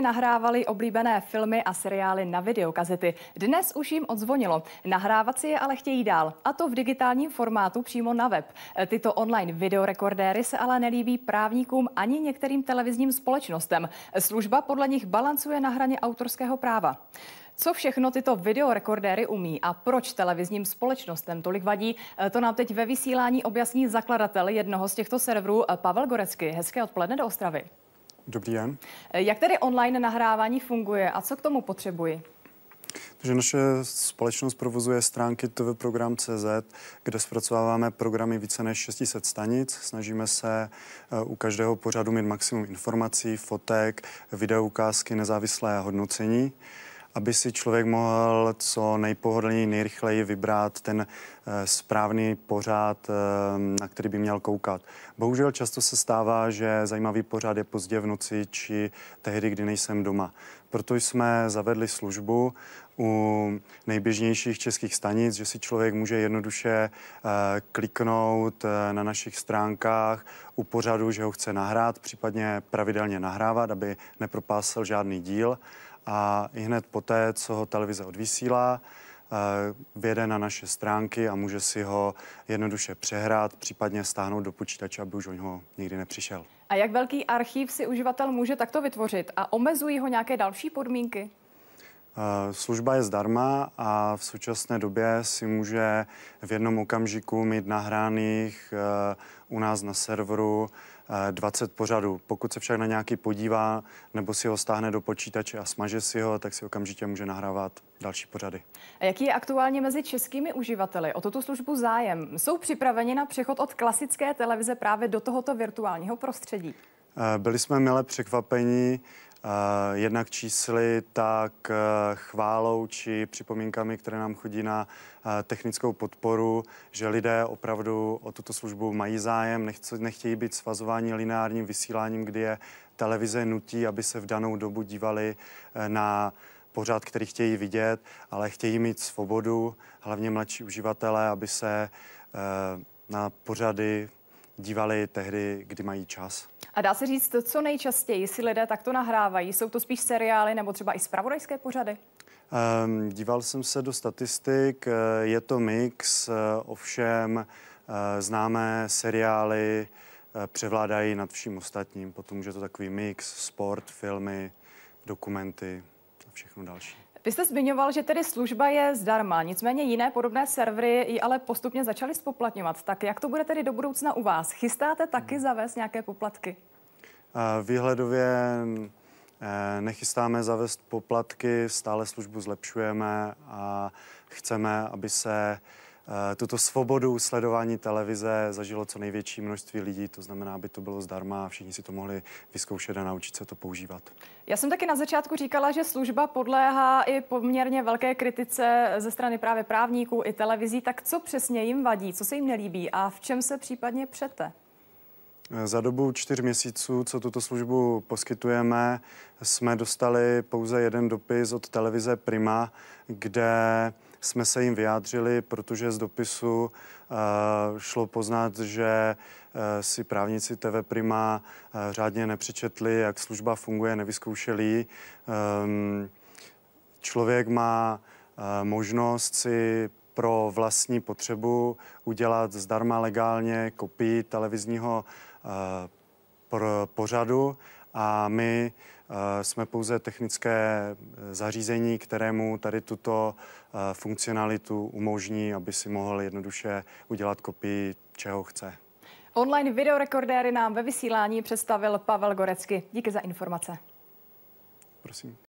nahrávali oblíbené filmy a seriály na videokazety. Dnes už jim odzvonilo. Nahrávat si je ale chtějí dál, a to v digitálním formátu přímo na web. Tyto online videorekordéry se ale nelíbí právníkům ani některým televizním společnostem. Služba podle nich balancuje na hraně autorského práva. Co všechno tyto videorekordéry umí a proč televizním společnostem tolik vadí, to nám teď ve vysílání objasní zakladatel jednoho z těchto serverů Pavel Gorecky. Hezké odpoledne do Ostravy. Dobrý den. Eh, jak tedy online nahrávání funguje a co k tomu potřebuji? Takže naše společnost provozuje stránky tvprogram.cz, kde zpracováváme programy více než 600 stanic. Snažíme se eh, u každého pořadu mít maximum informací, fotek, videoukázky, nezávislé hodnocení aby si člověk mohl co nejpohodlněji, nejrychleji vybrat ten eh, správný pořád, eh, na který by měl koukat. Bohužel často se stává, že zajímavý pořád je pozdě v noci či tehdy, kdy nejsem doma. Proto jsme zavedli službu u nejběžnějších českých stanic, že si člověk může jednoduše eh, kliknout na našich stránkách u pořadu, že ho chce nahrát, případně pravidelně nahrávat, aby nepropásil žádný díl a i hned poté, co ho televize odvysílá, eh, věde na naše stránky a může si ho jednoduše přehrát, případně stáhnout do počítače, aby už o něho nikdy nepřišel. A jak velký archív si uživatel může takto vytvořit a omezují ho nějaké další podmínky? Eh, služba je zdarma a v současné době si může v jednom okamžiku mít nahráných eh, u nás na serveru 20 eh, pořadů. Pokud se však na nějaký podívá nebo si ho stáhne do počítače a smaže si ho, tak si okamžitě může nahrávat další pořady. A jaký je aktuálně mezi českými uživateli o tuto službu zájem? Jsou připraveni na přechod od klasické televize právě do tohoto virtuálního prostředí? Byli jsme milé překvapeni, Eh, jednak čísly, tak eh, chválou či připomínkami, které nám chodí na eh, technickou podporu, že lidé opravdu o tuto službu mají zájem, nechtějí být svazováni lineárním vysíláním, kdy je televize nutí, aby se v danou dobu dívali na pořád, který chtějí vidět, ale chtějí mít svobodu, hlavně mladší uživatelé, aby se na pořady dívali tehdy, kdy mají čas. A dá se říct, to, co nejčastěji si lidé takto nahrávají, jsou to spíš seriály nebo třeba i spravodajské pořady? Um, díval jsem se do statistik, eh, je to mix, eh, ovšem eh, známé seriály převládají nad vším ostatním, potom je to takový mix, sport, filmy, dokumenty a všechno další. Vy jste zmiňoval, že tedy služba je zdarma, nicméně jiné podobné servery ji ale postupně začaly spoplatňovat. Tak jak to bude tedy do budoucna u vás? Chystáte taky hmm. zavést nějaké poplatky? Výhledově eh, nechystáme zavést poplatky, stále službu zlepšujeme a chceme, aby se Eh, tuto svobodu sledování televize zažilo co největší množství lidí, to znamená, aby to bylo zdarma a všichni si to mohli vyzkoušet a naučit se to používat. Já jsem taky na začátku říkala, že služba podléhá i poměrně velké kritice ze strany právě právníků i televizí, tak co přesně jim vadí, co se jim nelíbí a v čem se případně přete? Eh, za dobu čtyř měsíců, co tuto službu poskytujeme, jsme dostali pouze jeden dopis od televize Prima, kde jsme se jim vyjádřili, protože z dopisu eh, šlo poznat, že eh, si právníci TV Prima eh, řádně nepřečetli, jak služba funguje, nevyzkoušeli ehm, Člověk má možnost si pro vlastní potřebu udělat zdarma legálně kopii televizního pořadu, a my eh, jsme pouze technické eh, zařízení, kterému tady tuto eh, funkcionalitu umožní, aby si mohl jednoduše udělat kopii, čeho chce. Online videorekordéry nám ve vysílání představil Pavel Gorecky. Díky za informace. Prosím.